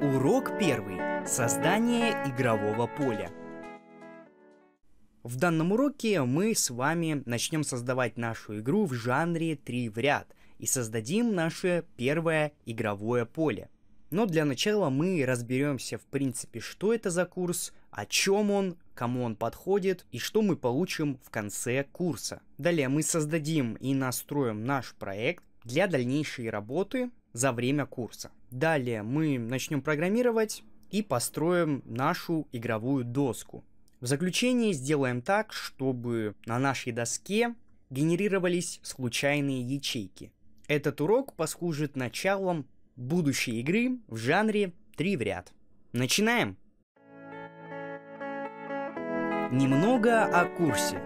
Урок первый. Создание игрового поля. В данном уроке мы с вами начнем создавать нашу игру в жанре 3 в ряд и создадим наше первое игровое поле. Но для начала мы разберемся в принципе, что это за курс, о чем он, кому он подходит и что мы получим в конце курса. Далее мы создадим и настроим наш проект для дальнейшей работы за время курса. Далее мы начнем программировать и построим нашу игровую доску. В заключение сделаем так, чтобы на нашей доске генерировались случайные ячейки. Этот урок послужит началом будущей игры в жанре 3 в ряд. Начинаем! Немного о курсе.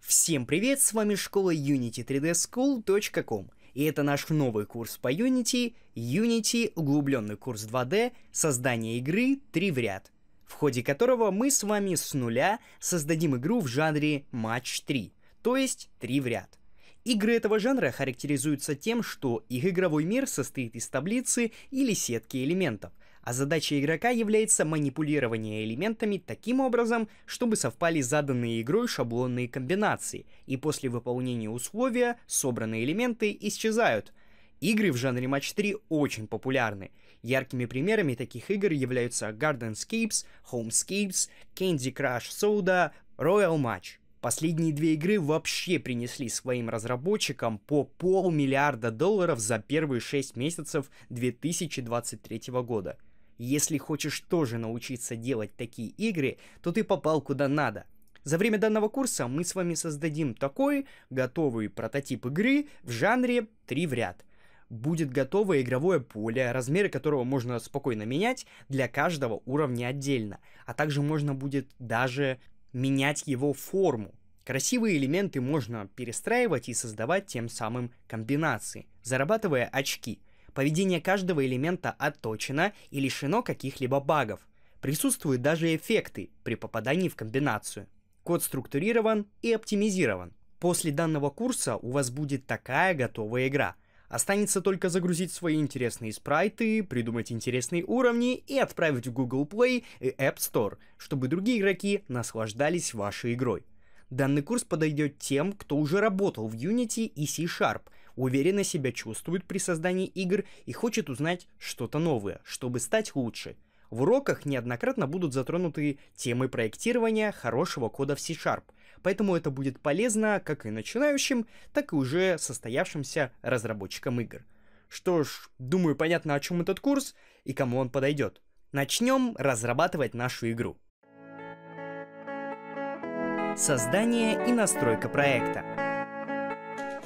Всем привет, с вами школа Unity3DSchool.com. И это наш новый курс по Unity, Unity углубленный курс 2D, создание игры 3 в ряд, в ходе которого мы с вами с нуля создадим игру в жанре матч 3, то есть 3 в ряд. Игры этого жанра характеризуются тем, что их игровой мир состоит из таблицы или сетки элементов, а задача игрока является манипулирование элементами таким образом, чтобы совпали заданные игрой шаблонные комбинации, и после выполнения условия собранные элементы исчезают. Игры в жанре матч 3 очень популярны. Яркими примерами таких игр являются Gardenscapes, Homescapes, Candy Crush Soda, Royal Match. Последние две игры вообще принесли своим разработчикам по полмиллиарда долларов за первые 6 месяцев 2023 года – если хочешь тоже научиться делать такие игры, то ты попал куда надо. За время данного курса мы с вами создадим такой готовый прототип игры в жанре 3 в ряд. Будет готовое игровое поле, размеры которого можно спокойно менять для каждого уровня отдельно, а также можно будет даже менять его форму. Красивые элементы можно перестраивать и создавать тем самым комбинации, зарабатывая очки – Поведение каждого элемента отточено и лишено каких-либо багов. Присутствуют даже эффекты при попадании в комбинацию. Код структурирован и оптимизирован. После данного курса у вас будет такая готовая игра. Останется только загрузить свои интересные спрайты, придумать интересные уровни и отправить в Google Play и App Store, чтобы другие игроки наслаждались вашей игрой. Данный курс подойдет тем, кто уже работал в Unity и C-Sharp – уверенно себя чувствует при создании игр и хочет узнать что-то новое, чтобы стать лучше. В уроках неоднократно будут затронуты темы проектирования хорошего кода в C-Sharp, поэтому это будет полезно как и начинающим, так и уже состоявшимся разработчикам игр. Что ж, думаю, понятно, о чем этот курс и кому он подойдет. Начнем разрабатывать нашу игру. Создание и настройка проекта.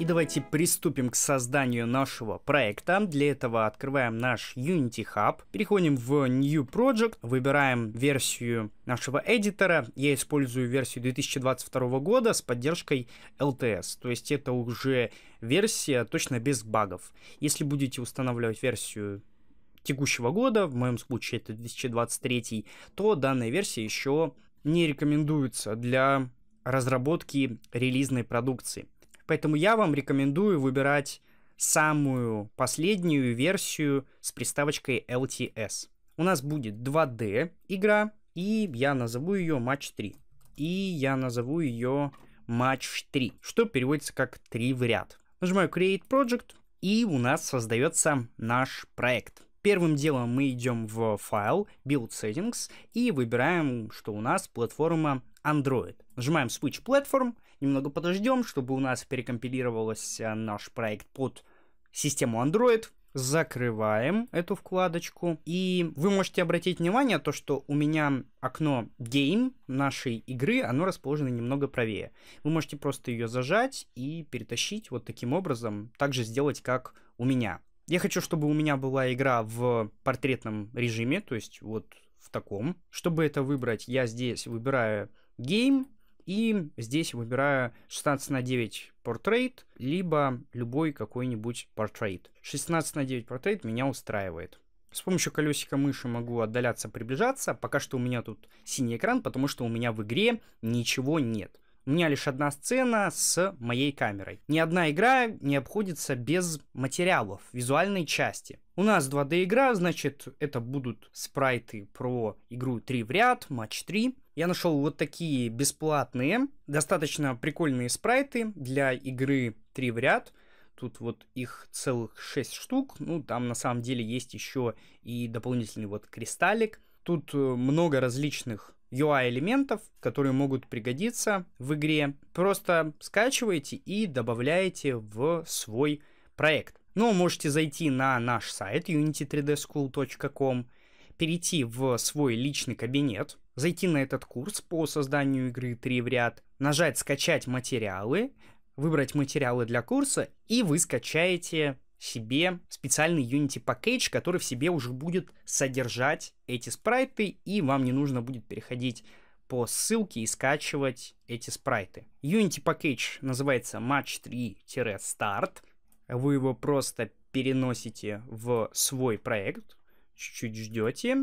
И давайте приступим к созданию нашего проекта. Для этого открываем наш Unity Hub, переходим в New Project, выбираем версию нашего эдитора. Я использую версию 2022 года с поддержкой LTS, то есть это уже версия точно без багов. Если будете устанавливать версию текущего года, в моем случае это 2023, то данная версия еще не рекомендуется для разработки релизной продукции. Поэтому я вам рекомендую выбирать самую последнюю версию с приставочкой LTS. У нас будет 2D игра, и я назову ее Матч 3. И я назову ее Матч 3, что переводится как 3 в ряд. Нажимаю Create Project, и у нас создается наш проект. Первым делом мы идем в файл Build Settings и выбираем, что у нас платформа Android. Нажимаем Switch Platform — немного подождем, чтобы у нас перекомпилировался э, наш проект под систему Android. Закрываем эту вкладочку. И вы можете обратить внимание, то, что у меня окно Game нашей игры, оно расположено немного правее. Вы можете просто ее зажать и перетащить вот таким образом. Также сделать, как у меня. Я хочу, чтобы у меня была игра в портретном режиме, то есть вот в таком. Чтобы это выбрать, я здесь выбираю Game, и здесь выбираю 16 на 9 портрейт, либо любой какой-нибудь портрейт. 16 на 9 портрейт меня устраивает. С помощью колесика мыши могу отдаляться, приближаться. Пока что у меня тут синий экран, потому что у меня в игре ничего нет. У меня лишь одна сцена с моей камерой. Ни одна игра не обходится без материалов, визуальной части. У нас 2D игра, значит это будут спрайты про игру 3 в ряд, матч 3 я нашел вот такие бесплатные, достаточно прикольные спрайты для игры 3 в ряд. Тут вот их целых 6 штук. Ну, там на самом деле есть еще и дополнительный вот кристаллик. Тут э, много различных UI-элементов, которые могут пригодиться в игре. Просто скачиваете и добавляете в свой проект. Ну, можете зайти на наш сайт unity3dschool.com, перейти в свой личный кабинет, зайти на этот курс по созданию игры 3 в ряд, нажать «Скачать материалы», выбрать материалы для курса, и вы скачаете себе специальный Unity Package, который в себе уже будет содержать эти спрайты, и вам не нужно будет переходить по ссылке и скачивать эти спрайты. Unity Package называется Match 3-Start. Вы его просто переносите в свой проект, чуть-чуть ждете.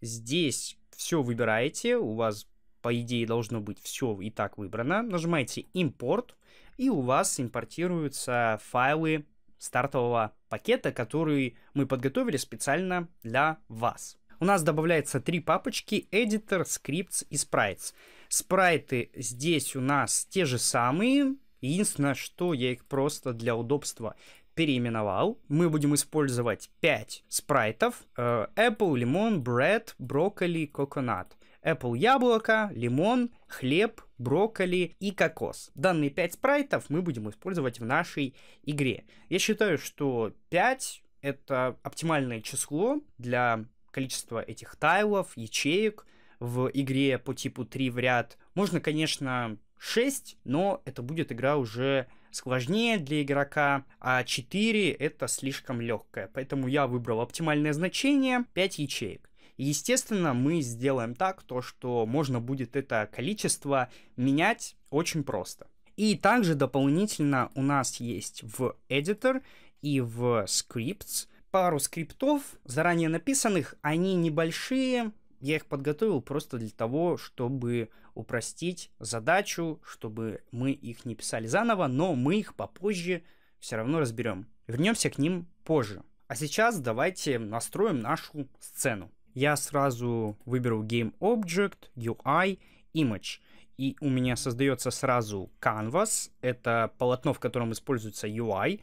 Здесь все выбираете, у вас по идее должно быть все и так выбрано, нажимаете импорт, и у вас импортируются файлы стартового пакета, который мы подготовили специально для вас. У нас добавляется три папочки Editor, Scripts и Sprites. Спрайты здесь у нас те же самые, единственное, что я их просто для удобства переименовал. Мы будем использовать 5 спрайтов. Э, apple, лимон, bread, брокколи, coconut. Apple яблоко, лимон, хлеб, брокколи и кокос. Данные 5 спрайтов мы будем использовать в нашей игре. Я считаю, что 5 это оптимальное число для количества этих тайлов, ячеек в игре по типу 3 в ряд. Можно, конечно, 6, но это будет игра уже сложнее для игрока, а 4 это слишком легкое. Поэтому я выбрал оптимальное значение 5 ячеек. естественно, мы сделаем так, то, что можно будет это количество менять очень просто. И также дополнительно у нас есть в Editor и в Scripts пару скриптов, заранее написанных, они небольшие, я их подготовил просто для того, чтобы упростить задачу, чтобы мы их не писали заново, но мы их попозже все равно разберем. Вернемся к ним позже. А сейчас давайте настроим нашу сцену. Я сразу выберу Game Object, UI, Image. И у меня создается сразу Canvas, это полотно, в котором используется UI,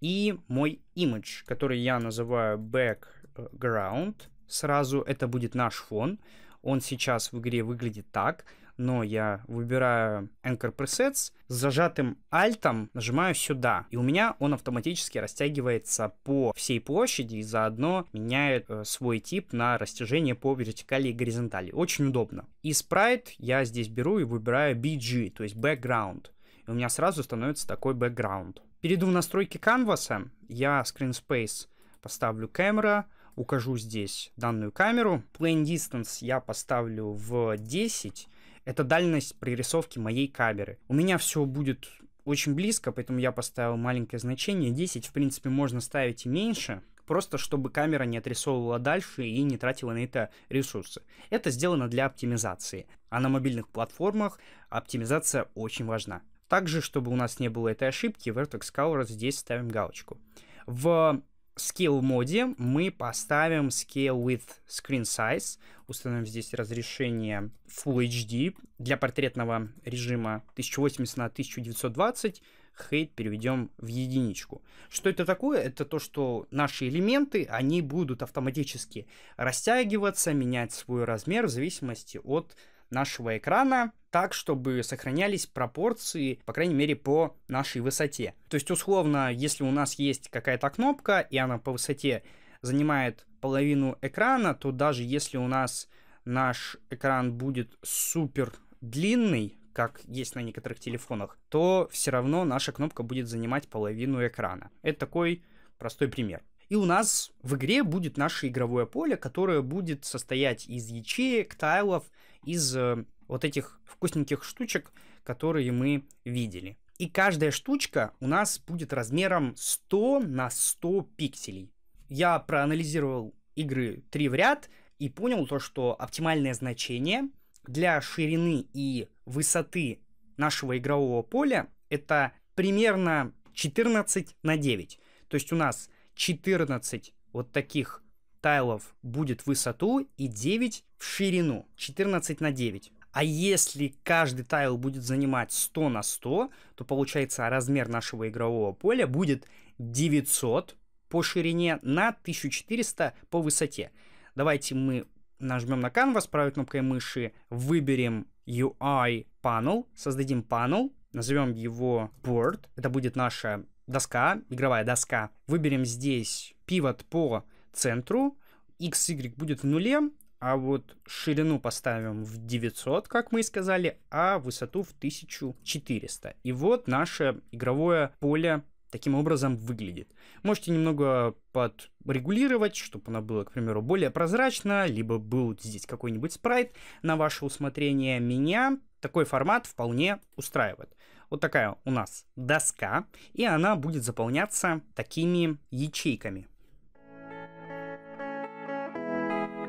и мой Image, который я называю Background сразу, это будет наш фон. Он сейчас в игре выглядит так, но я выбираю Anchor Presets, с зажатым Alt нажимаю сюда, и у меня он автоматически растягивается по всей площади и заодно меняет э, свой тип на растяжение по вертикали и горизонтали. Очень удобно. И спрайт я здесь беру и выбираю BG, то есть Background. И у меня сразу становится такой background. Перейду в настройки канваса, я Screen Space поставлю камера, укажу здесь данную камеру. Plane Distance я поставлю в 10. Это дальность прорисовки моей камеры. У меня все будет очень близко, поэтому я поставил маленькое значение. 10, в принципе, можно ставить и меньше просто чтобы камера не отрисовывала дальше и не тратила на это ресурсы. Это сделано для оптимизации, а на мобильных платформах оптимизация очень важна. Также, чтобы у нас не было этой ошибки, Vertex Color здесь ставим галочку. В scale моде мы поставим scale with screen size, установим здесь разрешение Full HD для портретного режима 1080 на 1920 хейт переведем в единичку. Что это такое? Это то, что наши элементы, они будут автоматически растягиваться, менять свой размер в зависимости от нашего экрана так, чтобы сохранялись пропорции, по крайней мере, по нашей высоте. То есть, условно, если у нас есть какая-то кнопка, и она по высоте занимает половину экрана, то даже если у нас наш экран будет супер длинный, как есть на некоторых телефонах, то все равно наша кнопка будет занимать половину экрана. Это такой простой пример. И у нас в игре будет наше игровое поле, которое будет состоять из ячеек, тайлов, из э, вот этих вкусненьких штучек, которые мы видели. И каждая штучка у нас будет размером 100 на 100 пикселей. Я проанализировал игры 3 в ряд и понял то, что оптимальное значение для ширины и высоты нашего игрового поля это примерно 14 на 9. То есть у нас 14 вот таких тайлов будет в высоту и 9 в ширину, 14 на 9. А если каждый тайл будет занимать 100 на 100, то получается размер нашего игрового поля будет 900 по ширине на 1400 по высоте. Давайте мы нажмем на Canvas правой кнопкой мыши, выберем UI Panel, создадим Panel, назовем его Board, это будет наша доска, игровая доска. Выберем здесь pivot по центру, x y будет в нуле, а вот ширину поставим в 900, как мы и сказали, а высоту в 1400. И вот наше игровое поле таким образом выглядит. Можете немного подрегулировать, чтобы оно было, к примеру, более прозрачно, либо был здесь какой-нибудь спрайт на ваше усмотрение. Меня такой формат вполне устраивает. Вот такая у нас доска, и она будет заполняться такими ячейками.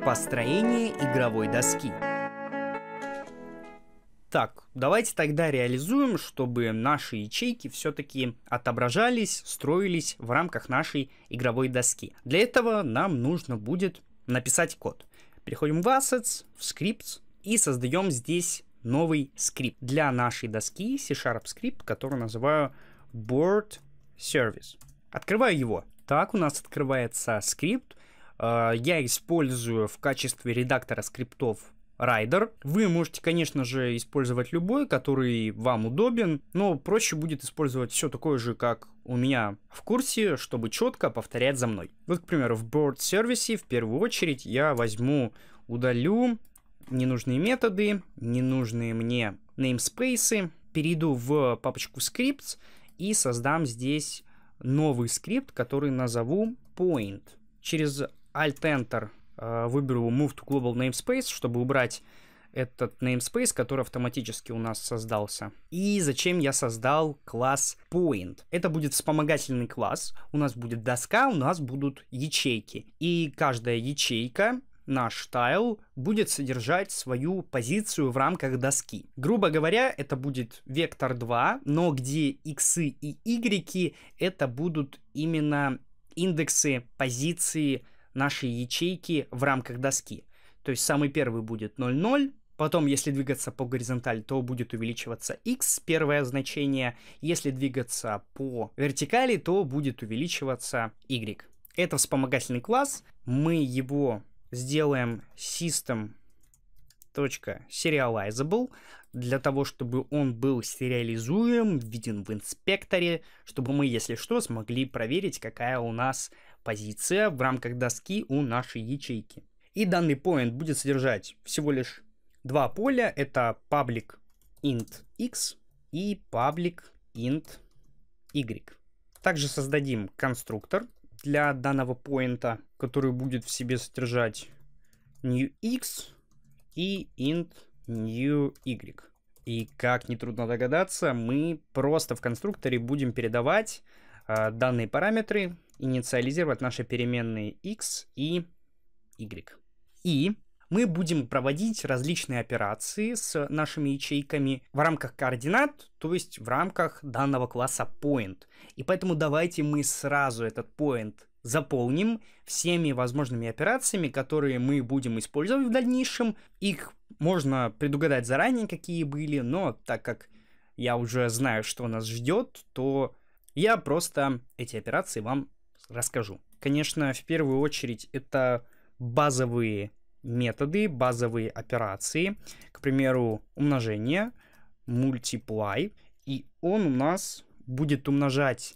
Построение игровой доски. Так, давайте тогда реализуем, чтобы наши ячейки все-таки отображались, строились в рамках нашей игровой доски. Для этого нам нужно будет написать код. Переходим в Assets, в Scripts и создаем здесь новый скрипт для нашей доски C-Sharp скрипт, который называю Board Service. Открываю его. Так у нас открывается скрипт, а, я использую в качестве редактора скриптов Rider. Вы можете, конечно же, использовать любой, который вам удобен, но проще будет использовать все такое же, как у меня в курсе, чтобы четко повторять за мной. Вот, к примеру, в Board сервисе в первую очередь я возьму, удалю ненужные методы, ненужные мне namespaces. перейду в папочку scripts и создам здесь новый скрипт, который назову point. Через Alt-Enter, э, выберу Move to Global Namespace, чтобы убрать этот namespace, который автоматически у нас создался. И зачем я создал класс Point. Это будет вспомогательный класс. У нас будет доска, у нас будут ячейки. И каждая ячейка наш тайл будет содержать свою позицию в рамках доски. Грубо говоря, это будет вектор 2, но где x и y это будут именно индексы позиции наши ячейки в рамках доски. То есть самый первый будет 0,0, потом если двигаться по горизонтали, то будет увеличиваться x, первое значение, если двигаться по вертикали, то будет увеличиваться y. Это вспомогательный класс, мы его сделаем system serializable для того, чтобы он был сериализуем, виден в инспекторе, чтобы мы, если что, смогли проверить, какая у нас позиция в рамках доски у нашей ячейки. И данный point будет содержать всего лишь два поля. Это public int x и public int y. Также создадим конструктор для данного поинта, который будет в себе содержать new x и int new y. И как нетрудно догадаться, мы просто в конструкторе будем передавать э, данные параметры инициализировать наши переменные x и y. И мы будем проводить различные операции с нашими ячейками в рамках координат, то есть в рамках данного класса point. И поэтому давайте мы сразу этот point заполним всеми возможными операциями, которые мы будем использовать в дальнейшем. Их можно предугадать заранее, какие были, но так как я уже знаю, что нас ждет, то я просто эти операции вам расскажу. Конечно, в первую очередь это базовые методы, базовые операции. К примеру, умножение, multiply. И он у нас будет умножать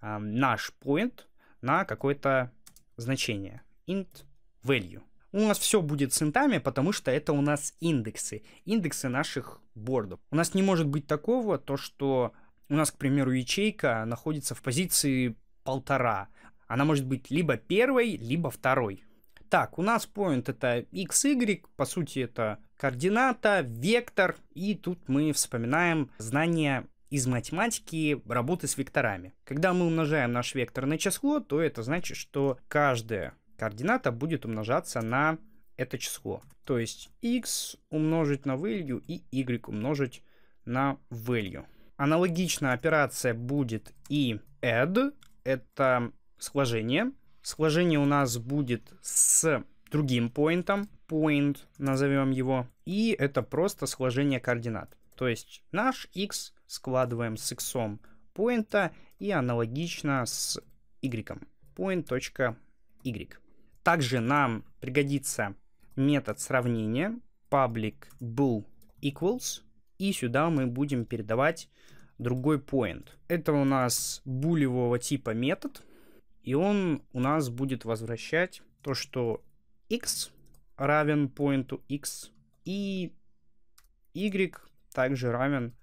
э, наш point на какое-то значение. int value. У нас все будет центами, потому что это у нас индексы. Индексы наших бордов. У нас не может быть такого, то что у нас, к примеру, ячейка находится в позиции полтора, она может быть либо первой, либо второй. Так, у нас point это x, y, по сути это координата, вектор, и тут мы вспоминаем знания из математики работы с векторами. Когда мы умножаем наш вектор на число, то это значит, что каждая координата будет умножаться на это число. То есть x умножить на value и y умножить на value. Аналогичная операция будет и add. Это схложение. Схложение у нас будет с другим поинтом, point назовем его, и это просто схложение координат. То есть наш x складываем с x поинта и аналогично с y, point.y. Также нам пригодится метод сравнения public bool equals, и сюда мы будем передавать другой point. Это у нас булевого типа метод, и он у нас будет возвращать то, что x равен поинту x и y также равен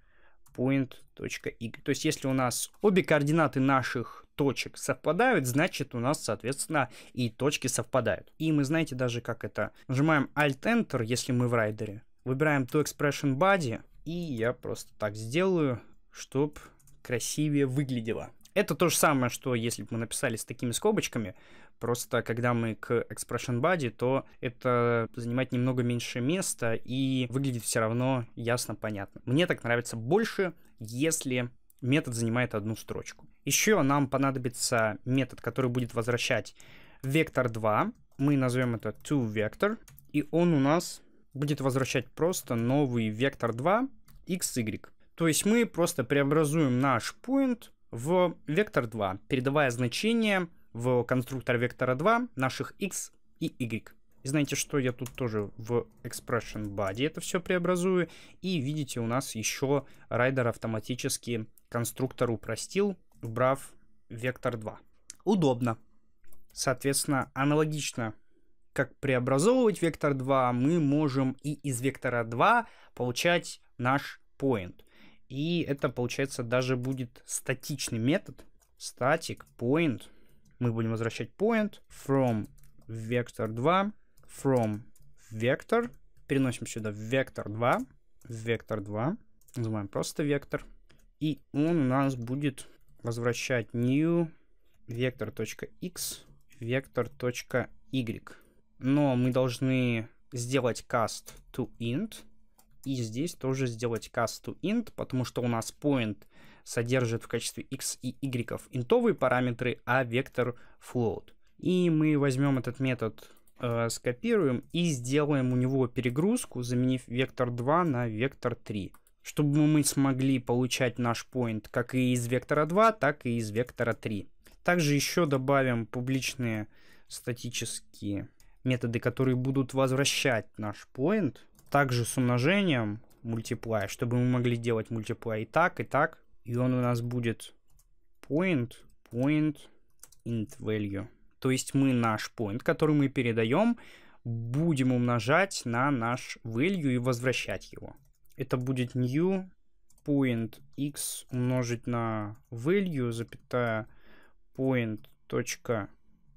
point.y. То есть, если у нас обе координаты наших точек совпадают, значит у нас, соответственно, и точки совпадают. И мы знаете даже, как это. Нажимаем Alt-Enter, если мы в райдере. Выбираем to expression body, и я просто так сделаю, чтобы красивее выглядело. Это то же самое, что если бы мы написали с такими скобочками, просто когда мы к expression body, то это занимает немного меньше места и выглядит все равно ясно, понятно. Мне так нравится больше, если метод занимает одну строчку. Еще нам понадобится метод, который будет возвращать вектор 2. Мы назовем это toVector, и он у нас будет возвращать просто новый вектор 2 x, y. То есть мы просто преобразуем наш point в вектор 2, передавая значение в конструктор вектора 2 наших x и y. И знаете что, я тут тоже в expression body это все преобразую. И видите, у нас еще райдер автоматически конструктор упростил, вбрав вектор 2. Удобно. Соответственно, аналогично как преобразовывать вектор 2, мы можем и из вектора 2 получать наш point. И это, получается, даже будет статичный метод. Static point. Мы будем возвращать point from vector 2 from vector. Переносим сюда vector 2. Vector 2. Называем просто вектор. И он у нас будет возвращать new vector.x vector.y. Но мы должны сделать cast to int и здесь тоже сделать cast to int, потому что у нас point содержит в качестве x и y интовые параметры, а вектор float. И мы возьмем этот метод, э, скопируем и сделаем у него перегрузку, заменив вектор 2 на вектор 3 чтобы мы смогли получать наш point как и из вектора 2, так и из вектора 3. Также еще добавим публичные статические методы, которые будут возвращать наш point также с умножением мультиплая, чтобы мы могли делать мультиплай и так, и так. И он у нас будет point, point, int value. То есть мы наш point, который мы передаем, будем умножать на наш value и возвращать его. Это будет new point x умножить на value, запятая point точка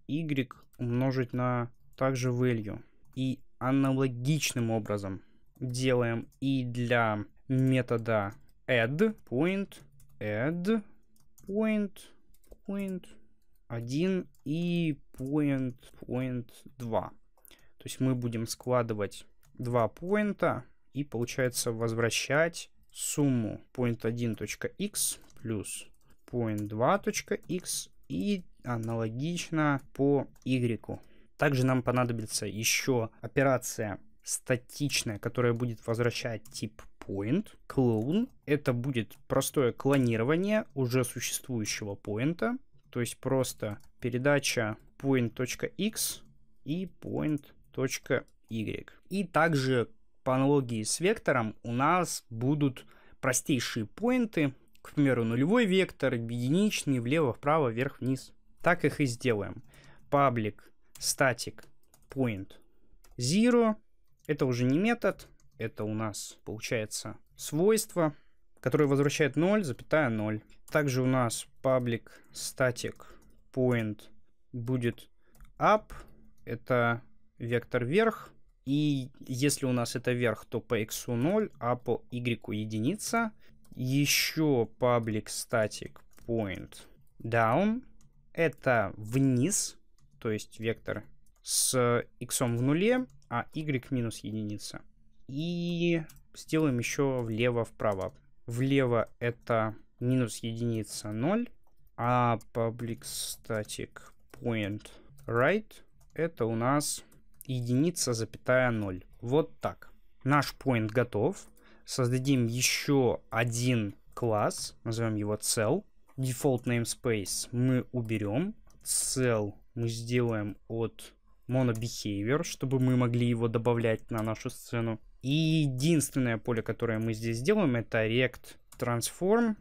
y умножить на также value. И аналогичным образом делаем и для метода add point, add point, point 1 и point, point 2. То есть мы будем складывать два поинта и получается возвращать сумму point1.x плюс point2.x и аналогично по y. Также нам понадобится еще операция статичная, которая будет возвращать тип point, clone. Это будет простое клонирование уже существующего поинта, то есть просто передача point.x и point.y. И также по аналогии с вектором у нас будут простейшие поинты, к примеру, нулевой вектор, единичный, влево-вправо, вверх-вниз. Так их и сделаем. Public static point zero. Это уже не метод, это у нас получается свойство, которое возвращает 0,0. Также у нас public static point будет up, это вектор вверх. И если у нас это вверх, то по x 0, а по y единица. Еще public static point down. Это вниз, то есть вектор с x в нуле, а y минус единица. И сделаем еще влево-вправо. Влево это минус единица 0, а public static point right это у нас единица запятая 0. Вот так. Наш point готов. Создадим еще один класс, назовем его cell. Default namespace мы уберем. Cell мы сделаем от monobehavior, чтобы мы могли его добавлять на нашу сцену. И единственное поле, которое мы здесь сделаем, это rect transform,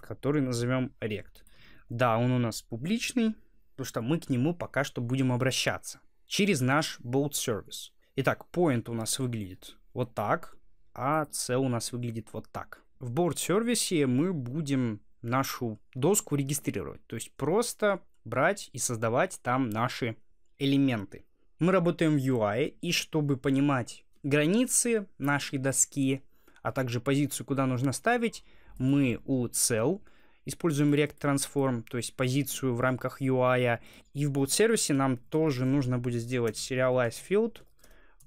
который назовем rect. Да, он у нас публичный, потому что мы к нему пока что будем обращаться через наш bold service. Итак, point у нас выглядит вот так, а Cell у нас выглядит вот так. В board сервисе мы будем нашу доску регистрировать. То есть просто брать и создавать там наши элементы. Мы работаем в UI, и чтобы понимать границы нашей доски, а также позицию, куда нужно ставить, мы у cell используем React Transform, то есть позицию в рамках UI. И в Boot-сервисе нам тоже нужно будет сделать Serialize Field,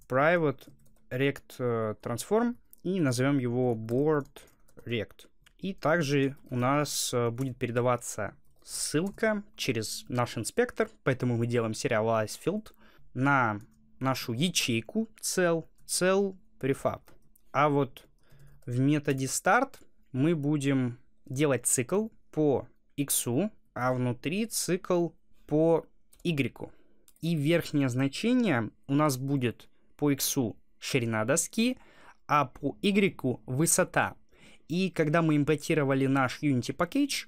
Private React э, Transform и назовем его Board React. И также у нас э, будет передаваться ссылка через наш инспектор, поэтому мы делаем сериал Icefield на нашу ячейку cell, cell prefab. А вот в методе start мы будем делать цикл по x, а внутри цикл по y. И верхнее значение у нас будет по x ширина доски, а по y высота. И когда мы импортировали наш Unity Package,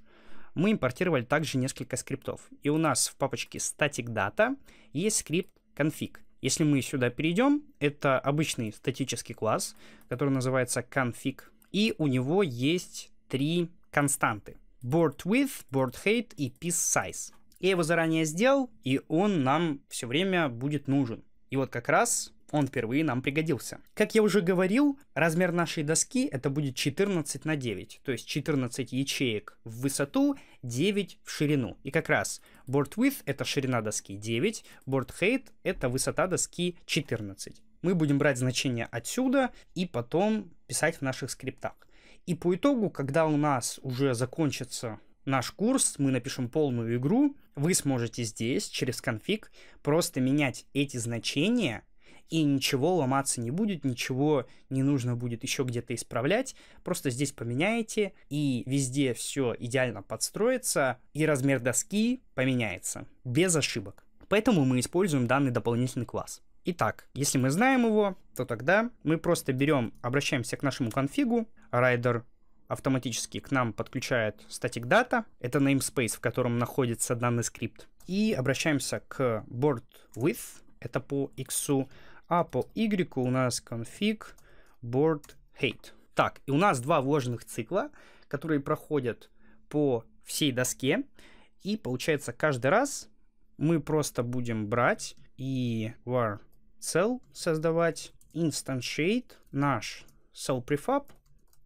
мы импортировали также несколько скриптов. И у нас в папочке static data есть скрипт config. Если мы сюда перейдем, это обычный статический класс, который называется config. И у него есть три константы. Board width, board height и piece size. Я его заранее сделал, и он нам все время будет нужен. И вот как раз он впервые нам пригодился. Как я уже говорил, размер нашей доски это будет 14 на 9, то есть 14 ячеек в высоту, 9 в ширину. И как раз board width это ширина доски 9, board height это высота доски 14. Мы будем брать значение отсюда и потом писать в наших скриптах. И по итогу, когда у нас уже закончится наш курс, мы напишем полную игру, вы сможете здесь через конфиг просто менять эти значения, и ничего ломаться не будет, ничего не нужно будет еще где-то исправлять. Просто здесь поменяете, и везде все идеально подстроится, и размер доски поменяется без ошибок. Поэтому мы используем данный дополнительный класс. Итак, если мы знаем его, то тогда мы просто берем, обращаемся к нашему конфигу, райдер автоматически к нам подключает static data, это namespace, в котором находится данный скрипт. И обращаемся к board width, это по x, а по y у нас config board height. Так, и у нас два вложенных цикла, которые проходят по всей доске, и получается каждый раз мы просто будем брать и var cell создавать, instantiate наш cell prefab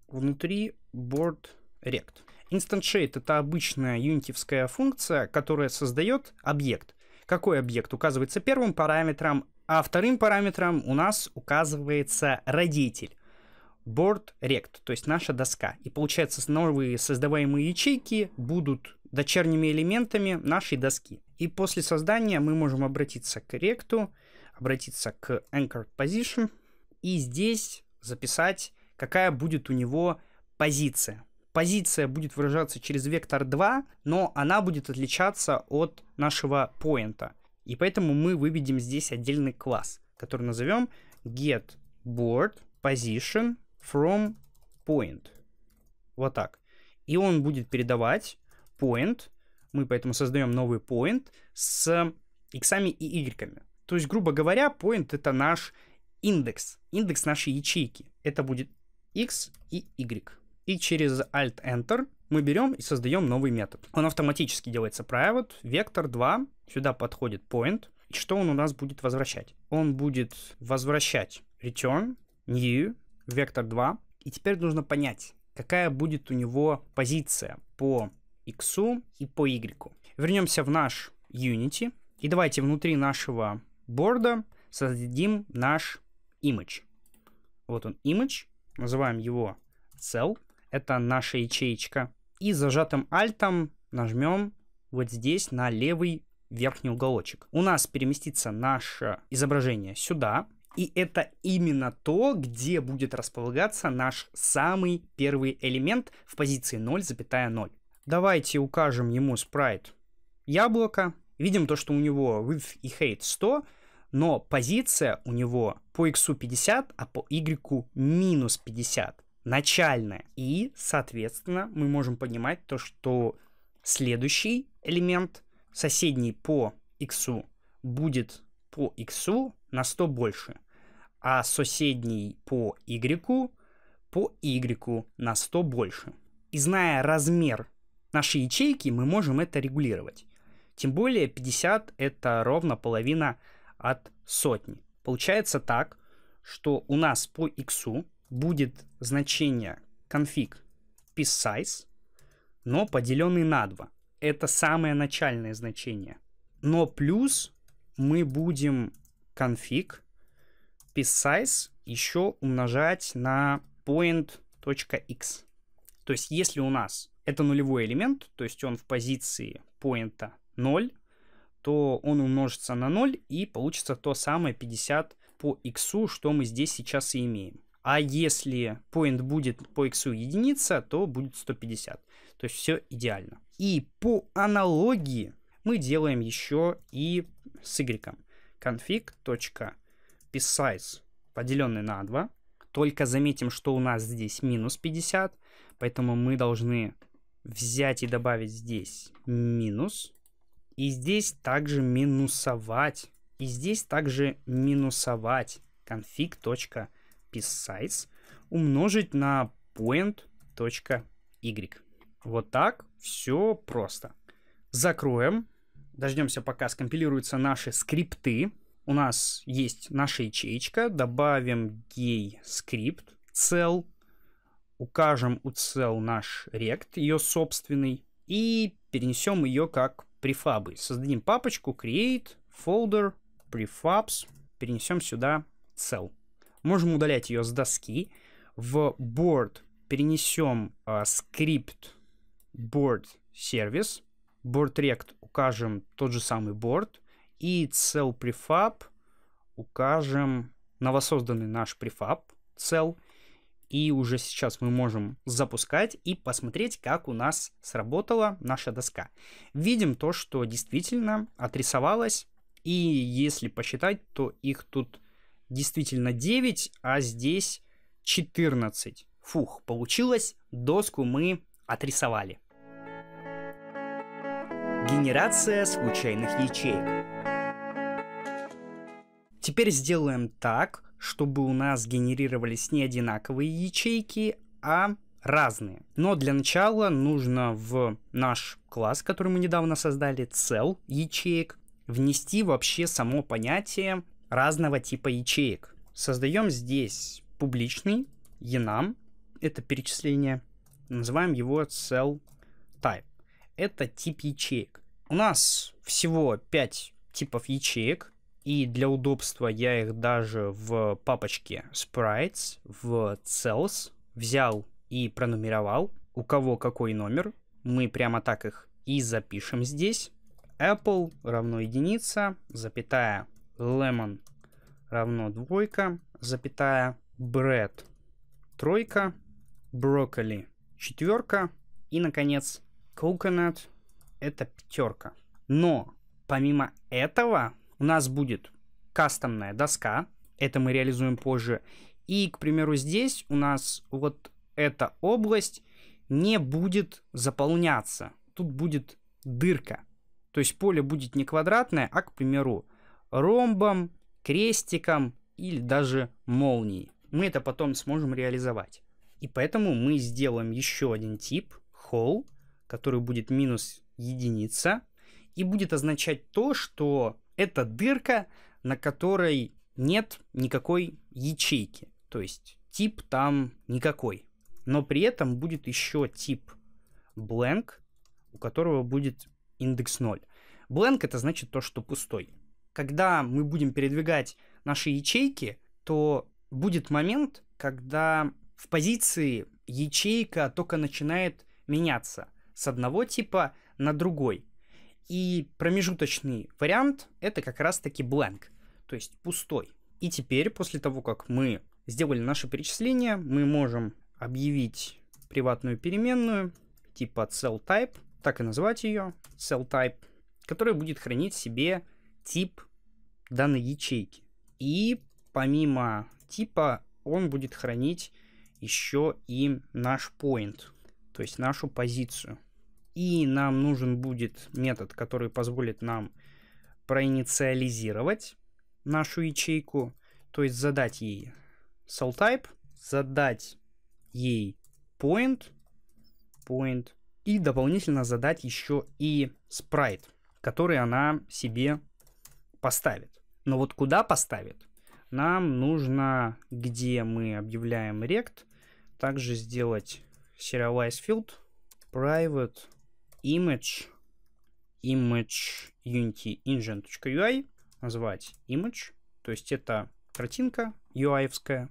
внутри board rect. Instant Shade — это обычная юнитивская функция, которая создает объект. Какой объект указывается первым параметром, а вторым параметром у нас указывается родитель. Board rect, то есть наша доска. И получается, новые создаваемые ячейки будут дочерними элементами нашей доски. И после создания мы можем обратиться к ректу, обратиться к anchor position и здесь записать, какая будет у него позиция. Позиция будет выражаться через вектор 2, но она будет отличаться от нашего поинта. И поэтому мы выведем здесь отдельный класс, который назовем get board position from point. Вот так. И он будет передавать point. Мы поэтому создаем новый point с иксами и игреками. То есть, грубо говоря, point это наш индекс, индекс нашей ячейки. Это будет x и y и через Alt-Enter мы берем и создаем новый метод. Он автоматически делается private, вектор 2, сюда подходит point. И что он у нас будет возвращать? Он будет возвращать return, new, вектор 2. И теперь нужно понять, какая будет у него позиция по x и по y. Вернемся в наш Unity. И давайте внутри нашего борда создадим наш image. Вот он image. Называем его cell это наша ячеечка. И зажатым альтом нажмем вот здесь на левый верхний уголочек. У нас переместится наше изображение сюда. И это именно то, где будет располагаться наш самый первый элемент в позиции 0,0. Давайте укажем ему спрайт яблоко. Видим то, что у него width и height 100, но позиция у него по x 50, а по y минус 50 начальное. И, соответственно, мы можем понимать то, что следующий элемент, соседний по x, будет по x на 100 больше, а соседний по y по y на 100 больше. И зная размер нашей ячейки, мы можем это регулировать. Тем более 50 это ровно половина от сотни. Получается так, что у нас по иксу будет значение конфиг PieceSize, но поделенный на 2. Это самое начальное значение. Но плюс мы будем конфиг PieceSize еще умножать на point.x. То есть если у нас это нулевой элемент, то есть он в позиции поинта 0, то он умножится на 0 и получится то самое 50 по x, что мы здесь сейчас и имеем. А если point будет по x единица, то будет 150. То есть все идеально. И по аналогии мы делаем еще и с y. config.psize поделенный на 2. Только заметим, что у нас здесь минус 50, поэтому мы должны взять и добавить здесь минус. И здесь также минусовать. И здесь также минусовать config.psize besides умножить на point.y. Вот так все просто. Закроем. Дождемся, пока скомпилируются наши скрипты. У нас есть наша ячеечка. Добавим гей скрипт цел. Укажем у цел наш рект, ее собственный. И перенесем ее как префабы. Создадим папочку create folder prefabs. Перенесем сюда цел. Можем удалять ее с доски. В board перенесем э, а, скрипт board сервис. Board rect укажем тот же самый board. И cell prefab укажем новосозданный наш prefab cell. И уже сейчас мы можем запускать и посмотреть, как у нас сработала наша доска. Видим то, что действительно отрисовалось. И если посчитать, то их тут действительно 9, а здесь 14. Фух, получилось, доску мы отрисовали. Генерация случайных ячеек. Теперь сделаем так, чтобы у нас генерировались не одинаковые ячейки, а разные. Но для начала нужно в наш класс, который мы недавно создали, цел ячеек, внести вообще само понятие разного типа ячеек. Создаем здесь публичный enum, это перечисление, называем его cell type. Это тип ячеек. У нас всего 5 типов ячеек, и для удобства я их даже в папочке sprites, в cells взял и пронумеровал, у кого какой номер. Мы прямо так их и запишем здесь. Apple равно единица, запятая lemon равно двойка, запятая, bread тройка, брокколи четверка и, наконец, coconut это пятерка. Но помимо этого у нас будет кастомная доска, это мы реализуем позже. И, к примеру, здесь у нас вот эта область не будет заполняться. Тут будет дырка. То есть поле будет не квадратное, а, к примеру, ромбом, крестиком или даже молнией. Мы это потом сможем реализовать. И поэтому мы сделаем еще один тип, whole, который будет минус единица, и будет означать то, что это дырка, на которой нет никакой ячейки. То есть тип там никакой. Но при этом будет еще тип blank, у которого будет индекс 0. Blank это значит то, что пустой когда мы будем передвигать наши ячейки, то будет момент, когда в позиции ячейка только начинает меняться с одного типа на другой. И промежуточный вариант это как раз таки blank, то есть пустой. И теперь, после того, как мы сделали наше перечисление, мы можем объявить приватную переменную типа cell type, так и назвать ее cell type, которая будет хранить себе тип данной ячейки. И помимо типа он будет хранить еще и наш point, то есть нашу позицию. И нам нужен будет метод, который позволит нам проинициализировать нашу ячейку, то есть задать ей cell type, задать ей point, point и дополнительно задать еще и sprite, который она себе поставит. Но вот куда поставит? Нам нужно, где мы объявляем rect, также сделать serialize field, private image, image unity engine.ui, назвать image, то есть это картинка ui -овская.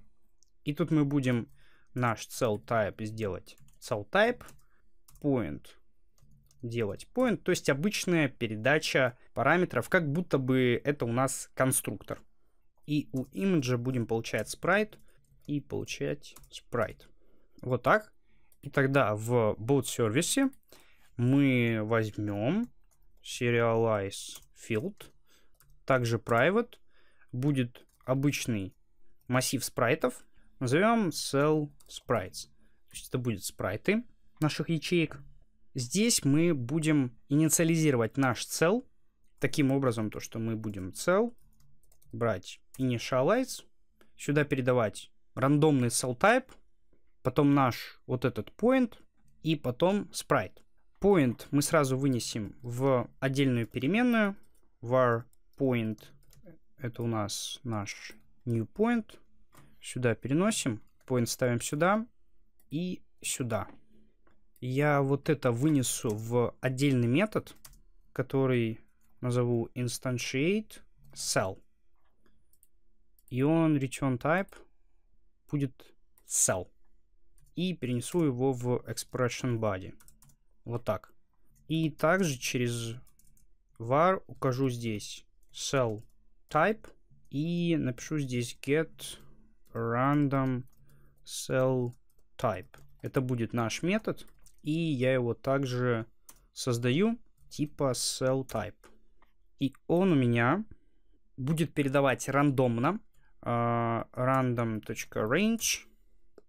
И тут мы будем наш cell type сделать cell type, point делать point, то есть обычная передача параметров, как будто бы это у нас конструктор. И у имиджа будем получать спрайт и получать спрайт. Вот так. И тогда в boot сервисе мы возьмем serialize field, также private, будет обычный массив спрайтов, назовем cell sprites. То есть это будут спрайты наших ячеек. Здесь мы будем инициализировать наш цел таким образом, то, что мы будем цел брать initialize, сюда передавать рандомный cell type, потом наш вот этот point и потом sprite. Point мы сразу вынесем в отдельную переменную var point. Это у нас наш new point. Сюда переносим. Point ставим сюда и сюда. Я вот это вынесу в отдельный метод, который назову instantiate cell. И он return type будет cell. И перенесу его в expression body. Вот так. И также через var укажу здесь cell type и напишу здесь get random cell type. Это будет наш метод, и я его также создаю типа cell type. И он у меня будет передавать рандомно uh, random.range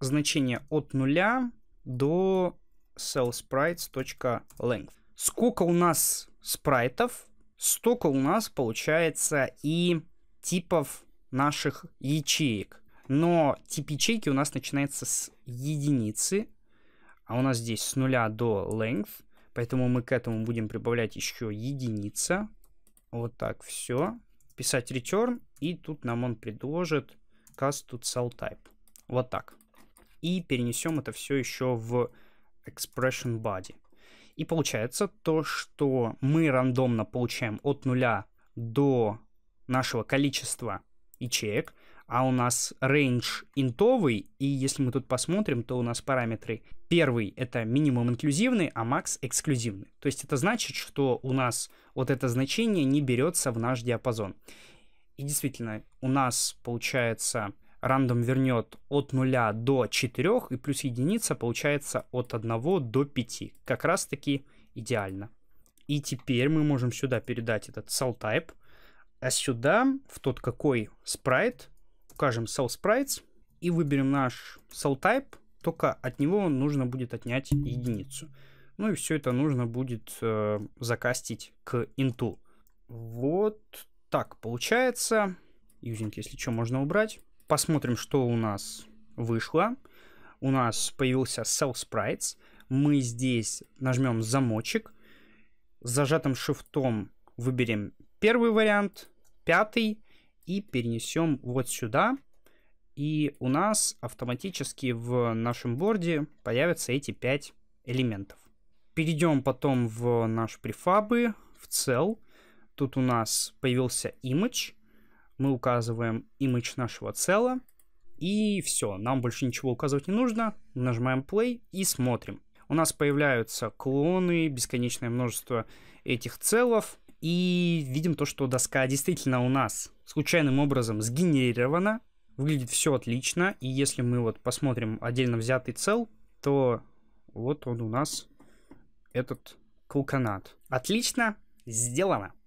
значение от нуля до cellsprites.length. Сколько у нас спрайтов, столько у нас получается и типов наших ячеек. Но тип ячейки у нас начинается с единицы, а у нас здесь с нуля до length, поэтому мы к этому будем прибавлять еще единица. Вот так, все. Писать return, и тут нам он предложит cast to cell type. Вот так. И перенесем это все еще в expression body. И получается то, что мы рандомно получаем от нуля до нашего количества ячеек, а у нас range интовый, и если мы тут посмотрим, то у нас параметры первый — это минимум инклюзивный, а макс — эксклюзивный. То есть это значит, что у нас вот это значение не берется в наш диапазон. И действительно, у нас получается рандом вернет от 0 до 4, и плюс единица получается от 1 до 5. Как раз таки идеально. И теперь мы можем сюда передать этот cell type, а сюда, в тот какой спрайт, укажем cell sprites и выберем наш cell type, только от него нужно будет отнять единицу. Ну и все это нужно будет э, закастить к инту. Вот так получается. Юзинг, если что, можно убрать. Посмотрим, что у нас вышло. У нас появился Self Sprites. Мы здесь нажмем замочек. С зажатым шифтом выберем первый вариант, пятый и перенесем вот сюда. И у нас автоматически в нашем борде появятся эти 5 элементов. Перейдем потом в наш префабы, в цел. Тут у нас появился image. Мы указываем image нашего цела. И все, нам больше ничего указывать не нужно. Нажимаем play и смотрим. У нас появляются клоны, бесконечное множество этих целов. И видим то, что доска действительно у нас случайным образом сгенерирована, выглядит все отлично, и если мы вот посмотрим отдельно взятый цел, то вот он у нас, этот кулканат. Отлично, сделано.